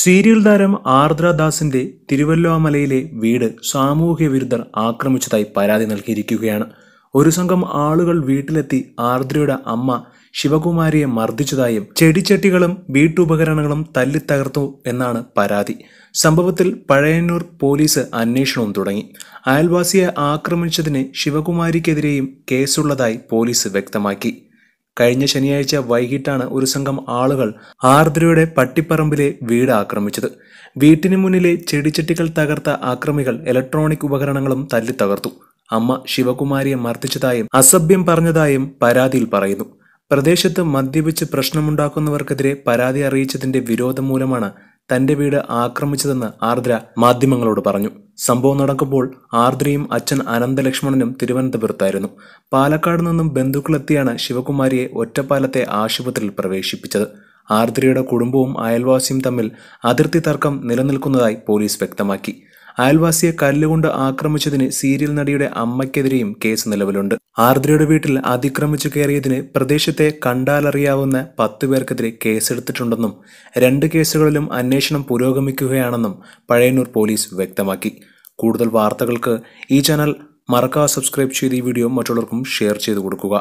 serial താരം ആർദ്രദാസിന്റെ തിരുവല്ലോമലയിലെ വീട് സാമൂഹ്യ വിരുദ്ധർ ആക്രമിച്ചതായി പരാതി നൽകിയിരിക്കുകയാണ് ഒരു സംഘം ആളുകൾ വീട്ടിലെത്തി ആർദ്രയുടെ അമ്മ ശിവകുമാരിയെ മർദ്ദിച്ചതായും ചെടിച്ചട്ടികളും വീട്ടുപകരണങ്ങളും തല്ലി തകർത്തു എന്നാണ് പരാതി സംഭവത്തിൽ പഴയന്നൂർ പോലീസ് അന്വേഷണവും തുടങ്ങി അയൽവാസിയെ ആക്രമിച്ചതിന് ശിവകുമാരിക്കെതിരെയും കേസുള്ളതായി പോലീസ് വ്യക്തമാക്കി കഴിഞ്ഞ ശനിയാഴ്ച വൈകിട്ടാണ് ഒരു സംഘം ആളുകൾ ആർദ്രയുടെ പട്ടിപ്പറമ്പിലെ വീട് ആക്രമിച്ചത് വീട്ടിന് മുന്നിലെ ചെടിച്ചട്ടികൾ തകർത്ത ആക്രമികൾ ഇലക്ട്രോണിക് ഉപകരണങ്ങളും തല്ലി തകർത്തു അമ്മ ശിവകുമാരിയെ മർദ്ദിച്ചതായും അസഭ്യം പറഞ്ഞതായും പരാതിയിൽ പറയുന്നു പ്രദേശത്ത് മദ്യപിച്ച് പ്രശ്നമുണ്ടാക്കുന്നവർക്കെതിരെ പരാതി അറിയിച്ചതിന്റെ വിരോധം മൂലമാണ് തന്റെ വീട് ആക്രമിച്ചതെന്ന് ആർദ്ര മാധ്യമങ്ങളോട് പറഞ്ഞു സംഭവം നടക്കുമ്പോൾ ആർദ്രയും അച്ഛൻ അനന്തലക്ഷ്മണനും തിരുവനന്തപുരത്തായിരുന്നു പാലക്കാട് നിന്നും ബന്ധുക്കളെത്തിയാണ് ശിവകുമാരിയെ ഒറ്റപ്പാലത്തെ ആശുപത്രിയിൽ പ്രവേശിപ്പിച്ചത് ആർദ്രയുടെ കുടുംബവും അയൽവാസിയും തമ്മിൽ അതിർത്തി തർക്കം നിലനിൽക്കുന്നതായി പോലീസ് വ്യക്തമാക്കി അയൽവാസിയെ കല്ലുകൊണ്ട് ആക്രമിച്ചതിന് സീരിയൽ നടിയുടെ അമ്മയ്ക്കെതിരെയും കേസ് നിലവിലുണ്ട് ആർദ്രയുടെ വീട്ടിൽ അതിക്രമിച്ചു കയറിയതിന് പ്രദേശത്തെ കണ്ടാലറിയാവുന്ന പത്ത് പേർക്കെതിരെ കേസെടുത്തിട്ടുണ്ടെന്നും രണ്ട് കേസുകളിലും അന്വേഷണം പുരോഗമിക്കുകയാണെന്നും പഴയന്നൂർ പോലീസ് വ്യക്തമാക്കി കൂടുതൽ വാർത്തകൾക്ക് ഈ ചാനൽ മറക്കാതെ സബ്സ്ക്രൈബ് ചെയ്ത് ഈ വീഡിയോ മറ്റുള്ളവർക്കും ഷെയർ ചെയ്തു കൊടുക്കുക